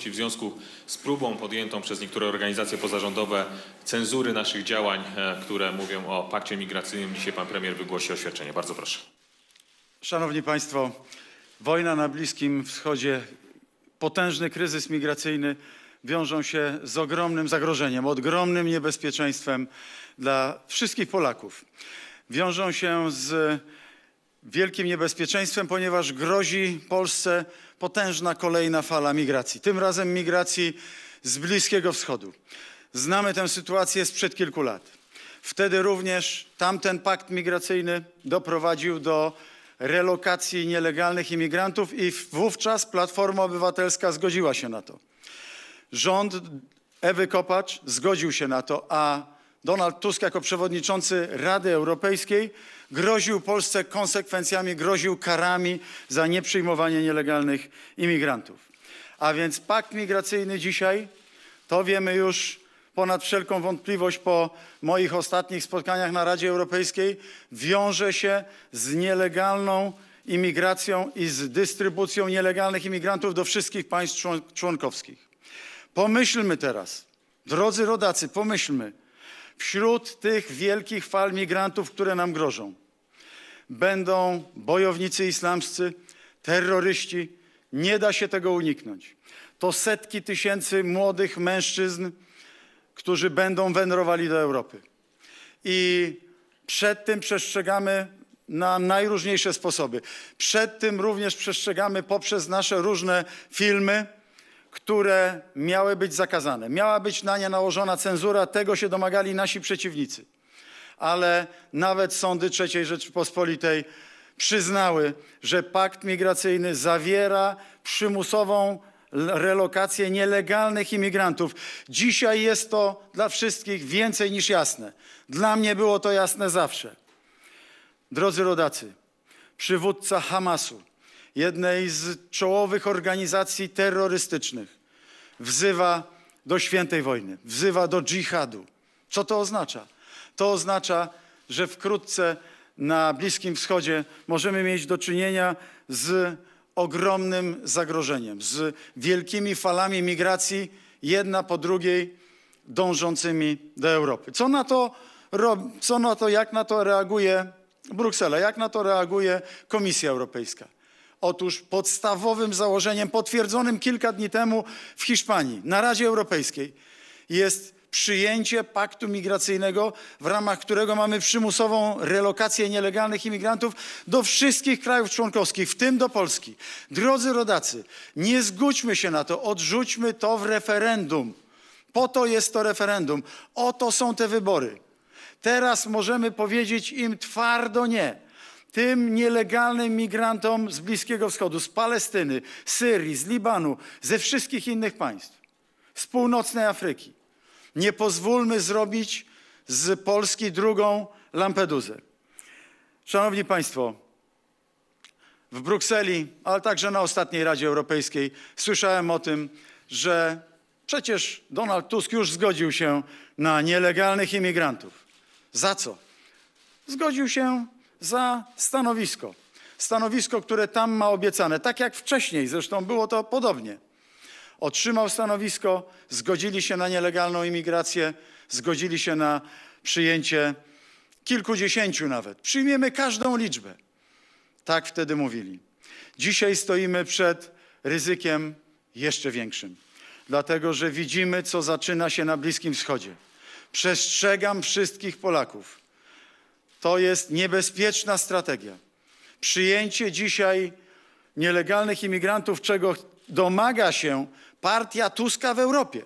W związku z próbą podjętą przez niektóre organizacje pozarządowe cenzury naszych działań, e, które mówią o pakcie migracyjnym, dzisiaj pan premier wygłosi oświadczenie. Bardzo proszę. Szanowni Państwo, wojna na Bliskim Wschodzie, potężny kryzys migracyjny wiążą się z ogromnym zagrożeniem, ogromnym niebezpieczeństwem dla wszystkich Polaków. Wiążą się z wielkim niebezpieczeństwem, ponieważ grozi Polsce potężna kolejna fala migracji. Tym razem migracji z Bliskiego Wschodu. Znamy tę sytuację sprzed kilku lat. Wtedy również tamten pakt migracyjny doprowadził do relokacji nielegalnych imigrantów i wówczas Platforma Obywatelska zgodziła się na to. Rząd Ewy Kopacz zgodził się na to, a Donald Tusk jako przewodniczący Rady Europejskiej groził Polsce konsekwencjami, groził karami za nieprzyjmowanie nielegalnych imigrantów. A więc pakt migracyjny dzisiaj, to wiemy już ponad wszelką wątpliwość po moich ostatnich spotkaniach na Radzie Europejskiej, wiąże się z nielegalną imigracją i z dystrybucją nielegalnych imigrantów do wszystkich państw członkowskich. Pomyślmy teraz, drodzy rodacy, pomyślmy, wśród tych wielkich fal migrantów, które nam grożą, będą bojownicy islamscy, terroryści. Nie da się tego uniknąć. To setki tysięcy młodych mężczyzn, którzy będą wędrowali do Europy. I przed tym przestrzegamy na najróżniejsze sposoby. Przed tym również przestrzegamy poprzez nasze różne filmy które miały być zakazane. Miała być na nie nałożona cenzura, tego się domagali nasi przeciwnicy. Ale nawet sądy III Rzeczypospolitej przyznały, że pakt migracyjny zawiera przymusową relokację nielegalnych imigrantów. Dzisiaj jest to dla wszystkich więcej niż jasne. Dla mnie było to jasne zawsze. Drodzy rodacy, przywódca Hamasu jednej z czołowych organizacji terrorystycznych, wzywa do świętej wojny, wzywa do dżihadu. Co to oznacza? To oznacza, że wkrótce na Bliskim Wschodzie możemy mieć do czynienia z ogromnym zagrożeniem, z wielkimi falami migracji, jedna po drugiej dążącymi do Europy. Co na to, co na to jak na to reaguje Bruksela, jak na to reaguje Komisja Europejska? Otóż podstawowym założeniem, potwierdzonym kilka dni temu w Hiszpanii, na Radzie Europejskiej, jest przyjęcie paktu migracyjnego, w ramach którego mamy przymusową relokację nielegalnych imigrantów do wszystkich krajów członkowskich, w tym do Polski. Drodzy rodacy, nie zgódźmy się na to, odrzućmy to w referendum. Po to jest to referendum. Oto są te wybory. Teraz możemy powiedzieć im twardo nie tym nielegalnym migrantom z Bliskiego Wschodu, z Palestyny, Syrii, z Libanu, ze wszystkich innych państw, z północnej Afryki. Nie pozwólmy zrobić z Polski drugą Lampedusę. Szanowni Państwo, w Brukseli, ale także na ostatniej Radzie Europejskiej słyszałem o tym, że przecież Donald Tusk już zgodził się na nielegalnych imigrantów. Za co? Zgodził się za stanowisko. Stanowisko, które tam ma obiecane, tak jak wcześniej, zresztą było to podobnie. Otrzymał stanowisko, zgodzili się na nielegalną imigrację, zgodzili się na przyjęcie kilkudziesięciu nawet. Przyjmiemy każdą liczbę. Tak wtedy mówili. Dzisiaj stoimy przed ryzykiem jeszcze większym, dlatego że widzimy, co zaczyna się na Bliskim Wschodzie. Przestrzegam wszystkich Polaków. To jest niebezpieczna strategia. Przyjęcie dzisiaj nielegalnych imigrantów, czego domaga się partia Tuska w Europie.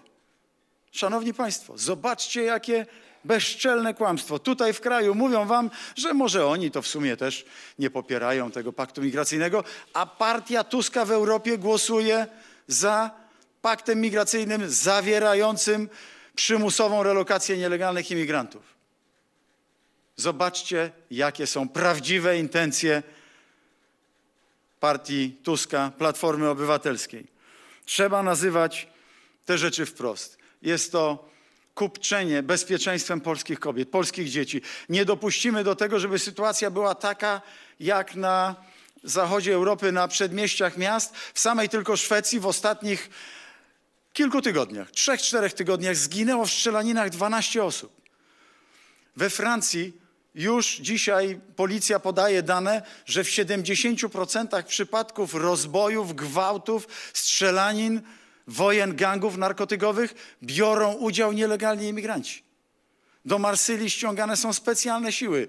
Szanowni Państwo, zobaczcie, jakie bezczelne kłamstwo. Tutaj w kraju mówią Wam, że może oni to w sumie też nie popierają tego paktu migracyjnego, a partia Tuska w Europie głosuje za paktem migracyjnym zawierającym przymusową relokację nielegalnych imigrantów. Zobaczcie, jakie są prawdziwe intencje partii Tuska, Platformy Obywatelskiej. Trzeba nazywać te rzeczy wprost. Jest to kupczenie bezpieczeństwem polskich kobiet, polskich dzieci. Nie dopuścimy do tego, żeby sytuacja była taka jak na zachodzie Europy, na przedmieściach miast. W samej tylko Szwecji w ostatnich kilku tygodniach, trzech, czterech tygodniach zginęło w strzelaninach 12 osób. We Francji już dzisiaj policja podaje dane, że w 70% przypadków rozbojów, gwałtów, strzelanin, wojen gangów narkotykowych biorą udział nielegalni imigranci. Do Marsylii ściągane są specjalne siły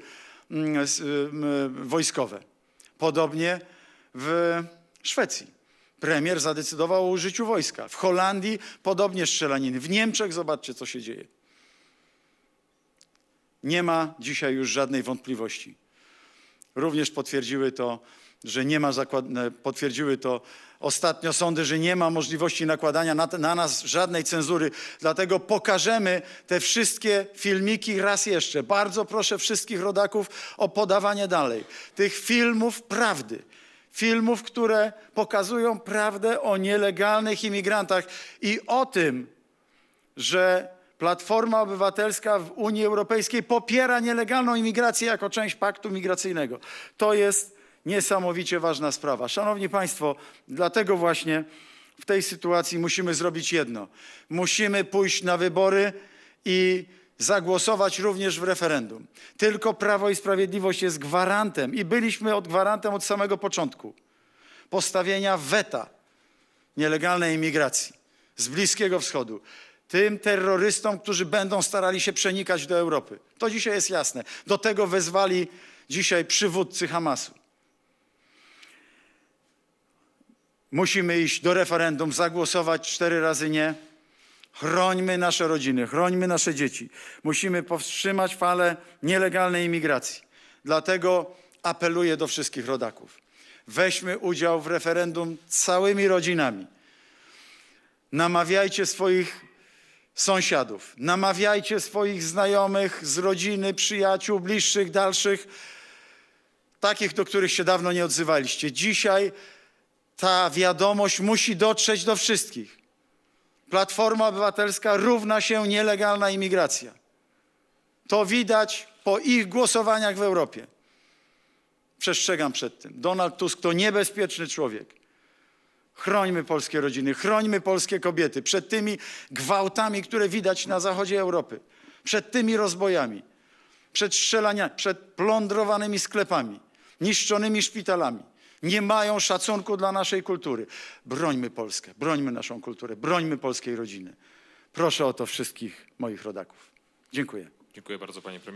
mm, y, wojskowe. Podobnie w Szwecji. Premier zadecydował o użyciu wojska. W Holandii podobnie strzelanin. W Niemczech zobaczcie, co się dzieje. Nie ma dzisiaj już żadnej wątpliwości. Również potwierdziły to, że nie ma e, potwierdziły to ostatnio sądy, że nie ma możliwości nakładania na, na nas żadnej cenzury. Dlatego pokażemy te wszystkie filmiki raz jeszcze. Bardzo proszę wszystkich rodaków o podawanie dalej tych filmów prawdy filmów, które pokazują prawdę o nielegalnych imigrantach i o tym, że Platforma Obywatelska w Unii Europejskiej popiera nielegalną imigrację jako część paktu migracyjnego. To jest niesamowicie ważna sprawa. Szanowni Państwo, dlatego właśnie w tej sytuacji musimy zrobić jedno. Musimy pójść na wybory i zagłosować również w referendum. Tylko Prawo i Sprawiedliwość jest gwarantem i byliśmy od gwarantem od samego początku postawienia weta nielegalnej imigracji z Bliskiego Wschodu tym terrorystom, którzy będą starali się przenikać do Europy. To dzisiaj jest jasne. Do tego wezwali dzisiaj przywódcy Hamasu. Musimy iść do referendum, zagłosować cztery razy nie. Chrońmy nasze rodziny, chrońmy nasze dzieci. Musimy powstrzymać falę nielegalnej imigracji. Dlatego apeluję do wszystkich rodaków. Weźmy udział w referendum całymi rodzinami. Namawiajcie swoich sąsiadów. Namawiajcie swoich znajomych z rodziny, przyjaciół, bliższych, dalszych, takich, do których się dawno nie odzywaliście. Dzisiaj ta wiadomość musi dotrzeć do wszystkich. Platforma Obywatelska równa się nielegalna imigracja. To widać po ich głosowaniach w Europie. Przestrzegam przed tym. Donald Tusk to niebezpieczny człowiek. Chrońmy polskie rodziny, chrońmy polskie kobiety przed tymi gwałtami, które widać na zachodzie Europy, przed tymi rozbojami, przed strzelaniami, przed plądrowanymi sklepami, niszczonymi szpitalami. Nie mają szacunku dla naszej kultury. Brońmy Polskę, brońmy naszą kulturę, brońmy polskiej rodziny. Proszę o to wszystkich moich rodaków. Dziękuję. Dziękuję bardzo, panie premierze.